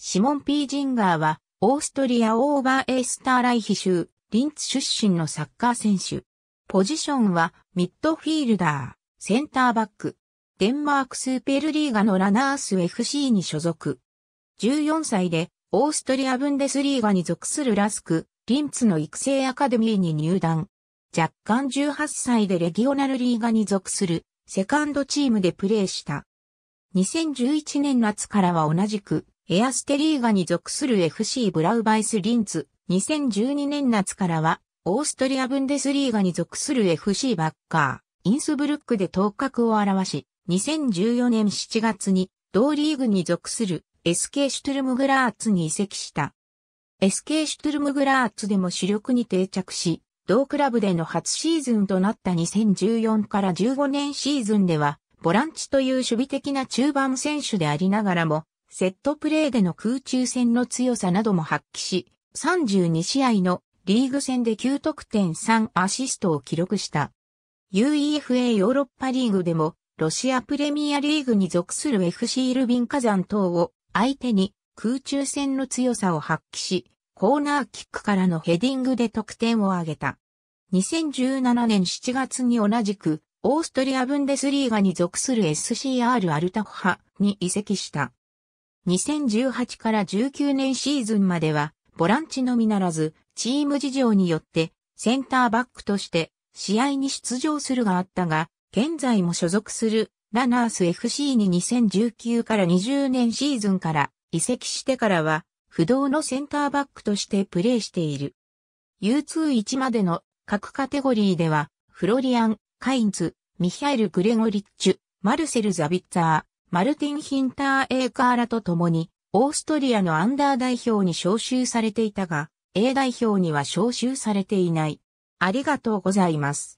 シモン・ピー・ジンガーは、オーストリア・オーバーエースターライヒ州、リンツ出身のサッカー選手。ポジションは、ミッドフィールダー、センターバック。デンマークスーペルリーガのラナース FC に所属。14歳で、オーストリア・ブンデスリーガに属するラスク、リンツの育成アカデミーに入団。若干18歳でレギオナルリーガに属するセカンドチームでプレーした。2011年夏からは同じくエアステリーガに属する FC ブラウバイス・リンツ、2012年夏からは、オーストリア・ブンデスリーガに属する FC バッカー、インスブルックで頭角を現し、2014年7月に、同リーグに属する SK シュトゥルムグラーツに移籍した。SK シュトゥルムグラーツでも主力に定着し、同クラブでの初シーズンとなった2014から15年シーズンでは、ボランチという守備的な中盤選手でありながらも、セットプレーでの空中戦の強さなども発揮し、32試合のリーグ戦で9得点3アシストを記録した。UEFA ヨーロッパリーグでも、ロシアプレミアリーグに属する FC ルビン火山等を相手に空中戦の強さを発揮し、コーナーキックからのヘディングで得点を挙げた。2017年7月に同じく、オーストリアブンデスリーガに属する SCR アルタフハに移籍した。2018から19年シーズンまでは、ボランチのみならず、チーム事情によって、センターバックとして、試合に出場するがあったが、現在も所属する、ラナース FC に2019から20年シーズンから移籍してからは、不動のセンターバックとしてプレーしている。U21 までの各カテゴリーでは、フロリアン、カインズ、ミヒャエル・グレゴリッチュ、マルセル・ザビッツァー、マルティン・ヒンター・エーカーラと共に、オーストリアのアンダー代表に招集されていたが、A 代表には招集されていない。ありがとうございます。